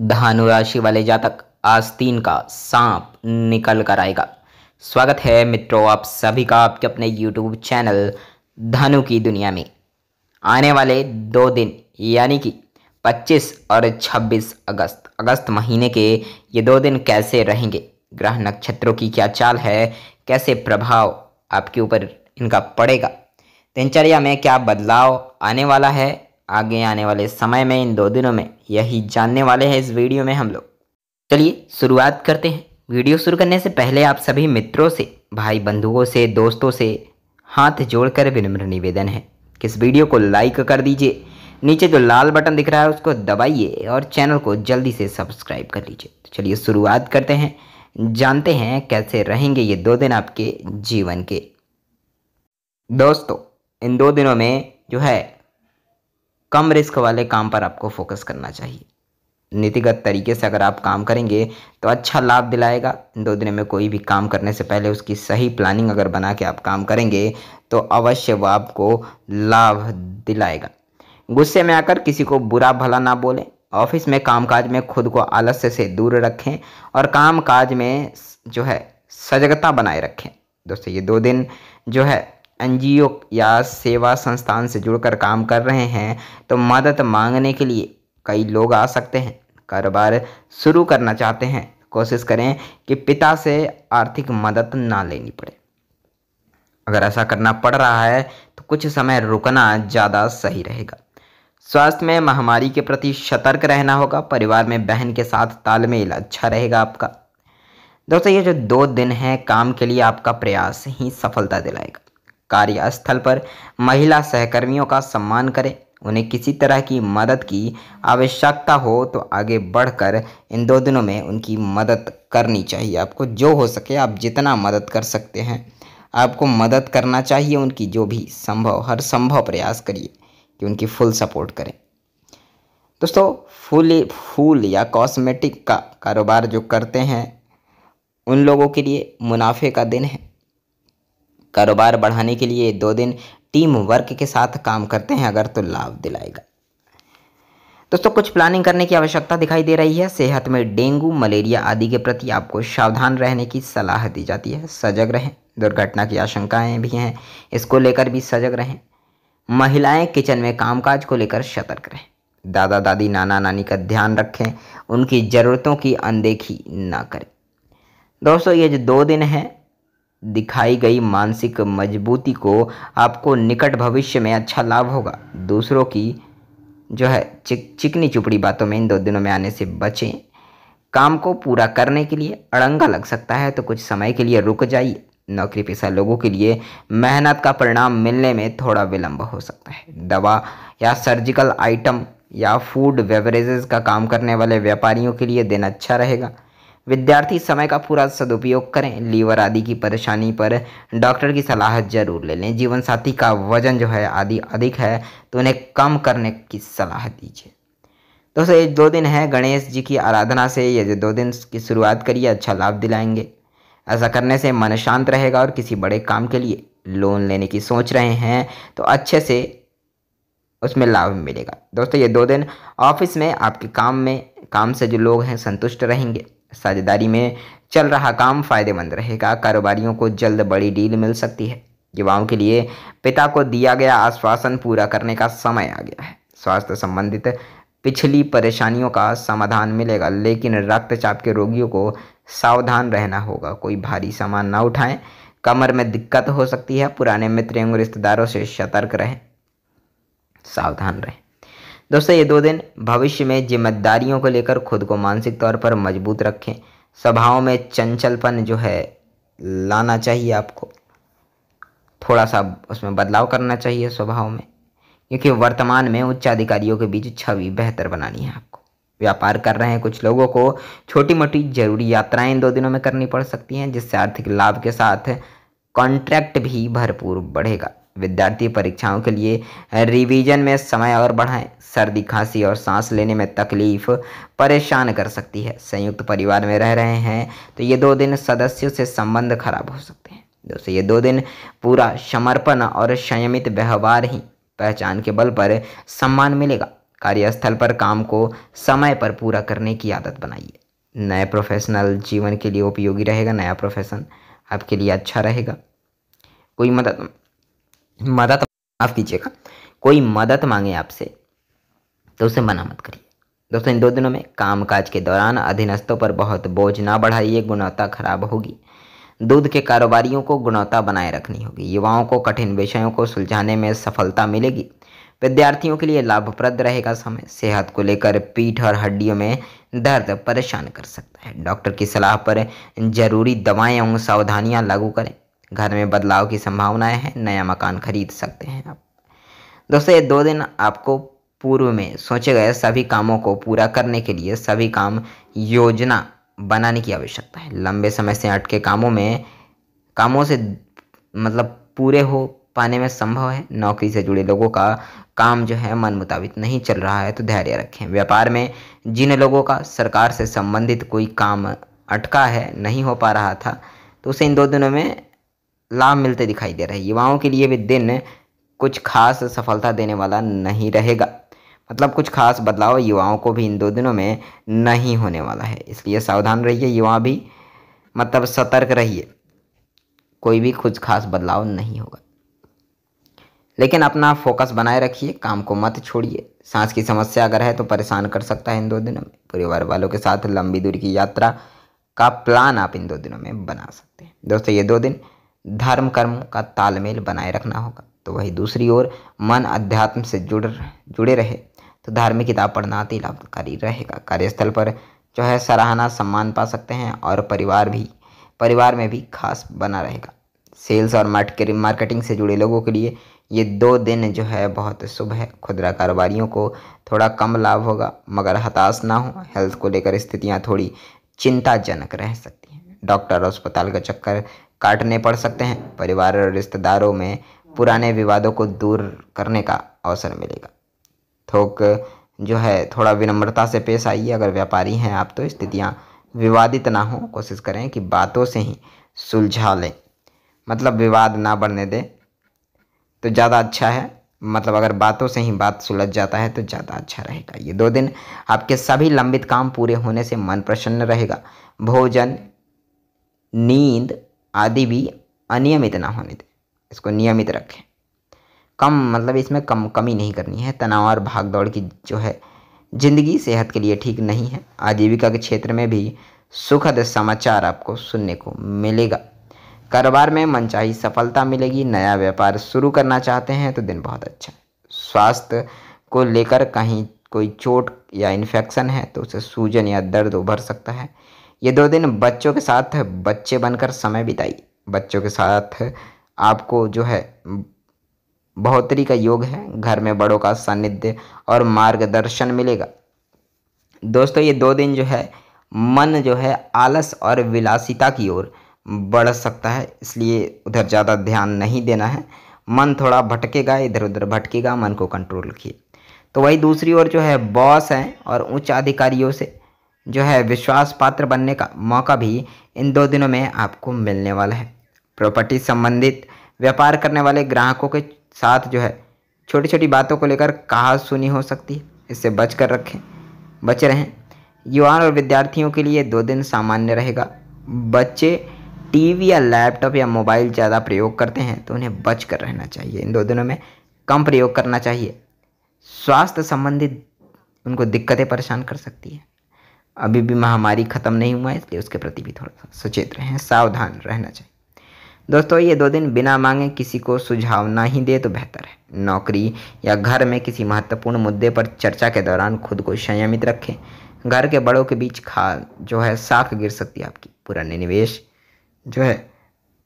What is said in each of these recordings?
धानु राशि वाले जातक आस्तीन का सांप निकल कर आएगा स्वागत है मित्रों आप सभी का आपके अपने यूट्यूब चैनल धनु की दुनिया में आने वाले दो दिन यानी कि 25 और 26 अगस्त अगस्त महीने के ये दो दिन कैसे रहेंगे ग्रह नक्षत्रों की क्या चाल है कैसे प्रभाव आपके ऊपर इनका पड़ेगा दिनचर्या में क्या बदलाव आने वाला है आगे आने वाले समय में इन दो दिनों में यही जानने वाले हैं इस वीडियो में हम लोग चलिए शुरुआत करते हैं वीडियो शुरू करने से पहले आप सभी मित्रों से भाई बंधुओं से दोस्तों से हाथ जोड़कर विनम्र निवेदन है कि इस वीडियो को लाइक कर दीजिए नीचे जो लाल बटन दिख रहा है उसको दबाइए और चैनल को जल्दी से सब्सक्राइब कर लीजिए तो चलिए शुरुआत करते हैं जानते हैं कैसे रहेंगे ये दो दिन आपके जीवन के दोस्तों इन दो दिनों में जो है कम रिस्क वाले काम पर आपको फोकस करना चाहिए नीतिगत तरीके से अगर आप काम करेंगे तो अच्छा लाभ दिलाएगा दो दिन में कोई भी काम करने से पहले उसकी सही प्लानिंग अगर बना के आप काम करेंगे तो अवश्य वह आपको लाभ दिलाएगा गुस्से में आकर किसी को बुरा भला ना बोलें ऑफिस में कामकाज में खुद को आलस्य से दूर रखें और कामकाज में जो है सजगता बनाए रखें दोस्तों ये दो दिन जो है एन या सेवा संस्थान से जुड़कर काम कर रहे हैं तो मदद मांगने के लिए कई लोग आ सकते हैं कारोबार शुरू करना चाहते हैं कोशिश करें कि पिता से आर्थिक मदद ना लेनी पड़े अगर ऐसा करना पड़ रहा है तो कुछ समय रुकना ज़्यादा सही रहेगा स्वास्थ्य में महामारी के प्रति सतर्क रहना होगा परिवार में बहन के साथ तालमेल अच्छा रहेगा आपका दोस्तों ये जो दो दिन है काम के लिए आपका प्रयास ही सफलता दिलाएगा कार्यस्थल पर महिला सहकर्मियों का सम्मान करें उन्हें किसी तरह की मदद की आवश्यकता हो तो आगे बढ़कर इन दो दिनों में उनकी मदद करनी चाहिए आपको जो हो सके आप जितना मदद कर सकते हैं आपको मदद करना चाहिए उनकी जो भी संभव हर संभव प्रयास करिए कि उनकी फुल सपोर्ट करें दोस्तों फूल फूल या कॉस्मेटिक का कारोबार जो करते हैं उन लोगों के लिए मुनाफे का दिन है कारोबार बढ़ाने के लिए दो दिन टीम वर्क के साथ काम करते हैं अगर तो लाभ दिलाएगा दोस्तों कुछ प्लानिंग करने की आवश्यकता दिखाई दे रही है सेहत में डेंगू मलेरिया आदि के प्रति आपको सावधान रहने की सलाह दी जाती है सजग रहें दुर्घटना की आशंकाएं भी हैं इसको लेकर भी सजग रहें महिलाएं किचन में कामकाज को लेकर सतर्क रहें दादा दादी नाना नानी का ध्यान रखें उनकी ज़रूरतों की अनदेखी ना करें दोस्तों ये जो दो दिन हैं दिखाई गई मानसिक मजबूती को आपको निकट भविष्य में अच्छा लाभ होगा दूसरों की जो है चिक चिकनी चुपड़ी बातों में इन दो दिनों में आने से बचें काम को पूरा करने के लिए अड़ंगा लग सकता है तो कुछ समय के लिए रुक जाइए नौकरी पेशा लोगों के लिए मेहनत का परिणाम मिलने में थोड़ा विलंब हो सकता है दवा या सर्जिकल आइटम या फूड बेवरेजेस का काम करने वाले व्यापारियों के लिए दिन अच्छा रहेगा विद्यार्थी समय का पूरा सदुपयोग करें लीवर आदि की परेशानी पर डॉक्टर की सलाह जरूर ले लें जीवन साथी का वजन जो है आदि अधिक है तो उन्हें कम करने की सलाह दीजिए दोस्तों ये दो दिन है गणेश जी की आराधना से ये जो दो दिन की शुरुआत करिए अच्छा लाभ दिलाएंगे ऐसा करने से मन शांत रहेगा और किसी बड़े काम के लिए लोन लेने की सोच रहे हैं तो अच्छे से उसमें लाभ मिलेगा दोस्तों ये दो दिन ऑफिस में आपके काम में काम से जो लोग हैं संतुष्ट रहेंगे साझेदारी में चल रहा काम फायदेमंद रहेगा कारोबारियों को जल्द बड़ी डील मिल सकती है युवाओं के लिए पिता को दिया गया आश्वासन पूरा करने का समय आ गया है स्वास्थ्य संबंधित पिछली परेशानियों का समाधान मिलेगा लेकिन रक्तचाप के रोगियों को सावधान रहना होगा कोई भारी सामान ना उठाएं कमर में दिक्कत हो सकती है पुराने मित्र एवं रिश्तेदारों से सतर्क रहें सावधान रहें दोस्तों ये दो दिन भविष्य में जिम्मेदारियों को लेकर खुद को मानसिक तौर पर मजबूत रखें स्वभाव में चंचलपन जो है लाना चाहिए आपको थोड़ा सा उसमें बदलाव करना चाहिए स्वभाव में क्योंकि वर्तमान में उच्चाधिकारियों के बीच छवि बेहतर बनानी है आपको व्यापार कर रहे हैं कुछ लोगों को छोटी मोटी जरूरी यात्राएं इन दो दिनों में करनी पड़ सकती हैं जिससे आर्थिक लाभ के साथ कॉन्ट्रैक्ट भी भरपूर बढ़ेगा विद्यार्थी परीक्षाओं के लिए रिवीजन में समय और बढ़ाएं सर्दी खांसी और सांस लेने में तकलीफ परेशान कर सकती है संयुक्त परिवार में रह रहे हैं तो ये दो दिन सदस्यों से संबंध खराब हो सकते हैं दोस्तों ये दो दिन पूरा समर्पण और संयमित व्यवहार ही पहचान के बल पर सम्मान मिलेगा कार्यस्थल पर काम को समय पर पूरा करने की आदत बनाइए नए प्रोफेशनल जीवन के लिए उपयोगी रहेगा नया प्रोफेशन आपके लिए अच्छा रहेगा कोई मदद मदद माफ़ कीजिएगा कोई मदद मांगे आपसे तो उसे मना मत करिए दोस्तों इन दो दिनों में कामकाज के दौरान अधीनस्थों पर बहुत बोझ ना बढ़ाइए गुणवत्ता खराब होगी दूध के कारोबारियों को गुणवत्ता बनाए रखनी होगी युवाओं को कठिन विषयों को सुलझाने में सफलता मिलेगी विद्यार्थियों के लिए लाभप्रद रहेगा समय सेहत को लेकर पीठ और हड्डियों में दर्द परेशान कर सकता है डॉक्टर की सलाह पर जरूरी दवाएं और सावधानियां लागू करें घर में बदलाव की संभावनाएं हैं नया मकान खरीद सकते हैं आप दोस्तों ये दो दिन आपको पूर्व में सोचे गए सभी कामों को पूरा करने के लिए सभी काम योजना बनाने की आवश्यकता है लंबे समय से अटके कामों में कामों से मतलब पूरे हो पाने में संभव है नौकरी से जुड़े लोगों का काम जो है मन मुताबिक नहीं चल रहा है तो धैर्य रखें व्यापार में जिन लोगों का सरकार से संबंधित कोई काम अटका है नहीं हो पा रहा था तो उसे इन दो दिनों में लाभ मिलते दिखाई दे रहे हैं युवाओं के लिए भी दिन कुछ खास सफलता देने वाला नहीं रहेगा मतलब कुछ खास बदलाव युवाओं को भी इन दो दिनों में नहीं होने वाला है इसलिए सावधान रहिए युवा भी मतलब सतर्क रहिए कोई भी कुछ खास बदलाव नहीं होगा लेकिन अपना फोकस बनाए रखिए काम को मत छोड़िए सांस की समस्या अगर है तो परेशान कर सकता है इन दो दिनों में परिवार वालों के साथ लंबी दूरी की यात्रा का प्लान आप इन दो दिनों में बना सकते हैं दोस्तों ये दो दिन धर्म कर्म का तालमेल बनाए रखना होगा तो वही दूसरी ओर मन अध्यात्म से जुड़ जुड़े रहे तो धार्मिक किताब पढ़ना अति लाभकारी रहेगा कार्यस्थल पर जो है सराहना सम्मान पा सकते हैं और परिवार भी परिवार में भी खास बना रहेगा सेल्स और मार्केटिंग से जुड़े लोगों के लिए ये दो दिन जो है बहुत शुभ है खुदरा कारोबारियों को थोड़ा कम लाभ होगा मगर हताश ना हो हेल्थ को लेकर स्थितियाँ थोड़ी चिंताजनक रह सकती हैं डॉक्टर अस्पताल का चक्कर काटने पड़ सकते हैं परिवार और रिश्तेदारों में पुराने विवादों को दूर करने का अवसर मिलेगा थोक जो है थोड़ा विनम्रता से पेश आइए अगर व्यापारी हैं आप तो स्थितियाँ विवादित ना हो कोशिश करें कि बातों से ही सुलझा लें मतलब विवाद ना बढ़ने दें तो ज़्यादा अच्छा है मतलब अगर बातों से ही बात सुलझ जाता है तो ज़्यादा अच्छा रहेगा ये दो दिन आपके सभी लंबित काम पूरे होने से मन प्रसन्न रहेगा भोजन नींद आदि भी अनियमित ना होने दें इसको नियमित रखें कम मतलब इसमें कम कमी नहीं करनी है तनाव और भाग दौड़ की जो है ज़िंदगी सेहत के लिए ठीक नहीं है आजीविका के क्षेत्र में भी सुखद समाचार आपको सुनने को मिलेगा कारोबार में मनचाही सफलता मिलेगी नया व्यापार शुरू करना चाहते हैं तो दिन बहुत अच्छा है स्वास्थ्य को लेकर कहीं कोई चोट या इन्फेक्शन है तो उसे सूजन या दर्द उभर सकता है ये दो दिन बच्चों के साथ बच्चे बनकर समय बिताई बच्चों के साथ आपको जो है बढ़ोतरी का योग है घर में बड़ों का सानिध्य और मार्गदर्शन मिलेगा दोस्तों ये दो दिन जो है मन जो है आलस और विलासिता की ओर बढ़ सकता है इसलिए उधर ज़्यादा ध्यान नहीं देना है मन थोड़ा भटकेगा इधर उधर भटकेगा मन को कंट्रोल रखिए तो वही दूसरी ओर जो है बॉस हैं और उच्च अधिकारियों से जो है विश्वास पात्र बनने का मौका भी इन दो दिनों में आपको मिलने वाला है प्रॉपर्टी संबंधित व्यापार करने वाले ग्राहकों के साथ जो है छोटी छोटी बातों को लेकर कहा सुनी हो सकती है इससे बच कर रखें बचे रहें युवाओं और विद्यार्थियों के लिए दो दिन सामान्य रहेगा बच्चे टीवी या लैपटॉप या मोबाइल ज़्यादा प्रयोग करते हैं तो उन्हें बच कर रहना चाहिए इन दो दिनों में कम प्रयोग करना चाहिए स्वास्थ्य संबंधित उनको दिक्कतें परेशान कर सकती है अभी भी महामारी ख़त्म नहीं हुआ है इसलिए उसके प्रति भी थोड़ा सा सचेत रहें सावधान रहना चाहिए दोस्तों ये दो दिन बिना मांगे किसी को सुझाव ना ही दे तो बेहतर है नौकरी या घर में किसी महत्वपूर्ण मुद्दे पर चर्चा के दौरान खुद को संयमित रखें घर के बड़ों के बीच खा जो है साख गिर सकती है आपकी पुराने निवेश जो है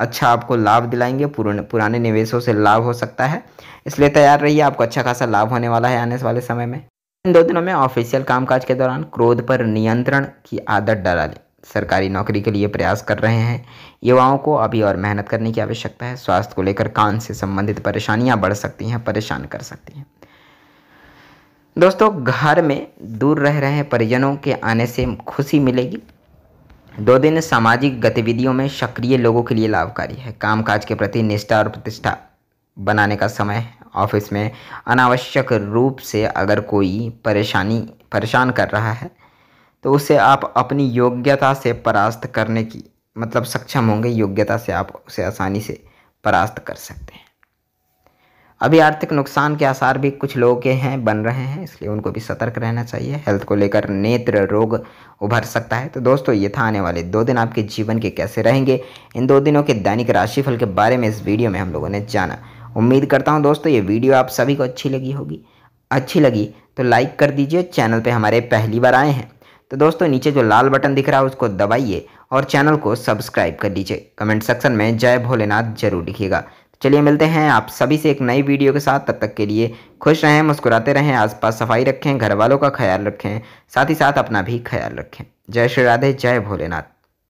अच्छा आपको लाभ दिलाएंगे पुराने पुराने निवेशों से लाभ हो सकता है इसलिए तैयार रहिए आपको अच्छा खासा लाभ होने वाला है आने वाले समय में इन दो दिनों में ऑफिशियल कामकाज के दौरान क्रोध पर नियंत्रण की आदत डाला लें सरकारी नौकरी के लिए प्रयास कर रहे हैं युवाओं को अभी और मेहनत करने की आवश्यकता है स्वास्थ्य को लेकर कान से संबंधित परेशानियां बढ़ सकती हैं परेशान कर सकती हैं दोस्तों घर में दूर रह रहे परिजनों के आने से खुशी मिलेगी दो दिन सामाजिक गतिविधियों में सक्रिय लोगों के लिए लाभकारी है कामकाज के प्रति निष्ठा और प्रतिष्ठा बनाने का समय है ऑफिस में अनावश्यक रूप से अगर कोई परेशानी परेशान कर रहा है तो उसे आप अपनी योग्यता से परास्त करने की मतलब सक्षम होंगे योग्यता से आप उसे आसानी से परास्त कर सकते हैं अभी आर्थिक नुकसान के आसार भी कुछ लोगों के हैं बन रहे हैं इसलिए उनको भी सतर्क रहना चाहिए हेल्थ को लेकर नेत्र रोग उभर सकता है तो दोस्तों ये था आने वाले दो दिन आपके जीवन के कैसे रहेंगे इन दो दिनों के दैनिक राशिफल के बारे में इस वीडियो में हम लोगों ने जाना उम्मीद करता हूँ दोस्तों ये वीडियो आप सभी को अच्छी लगी होगी अच्छी लगी तो लाइक कर दीजिए चैनल पे हमारे पहली बार आए हैं तो दोस्तों नीचे जो लाल बटन दिख रहा है उसको दबाइए और चैनल को सब्सक्राइब कर लीजिए कमेंट सेक्शन में जय भोलेनाथ जरूर लिखिएगा तो चलिए मिलते हैं आप सभी से एक नई वीडियो के साथ तब तक के लिए खुश रहें मुस्कुराते रहें आसपास सफाई रखें घर वालों का ख्याल रखें साथ ही साथ अपना भी ख्याल रखें जय श्री राधे जय भोलेनाथ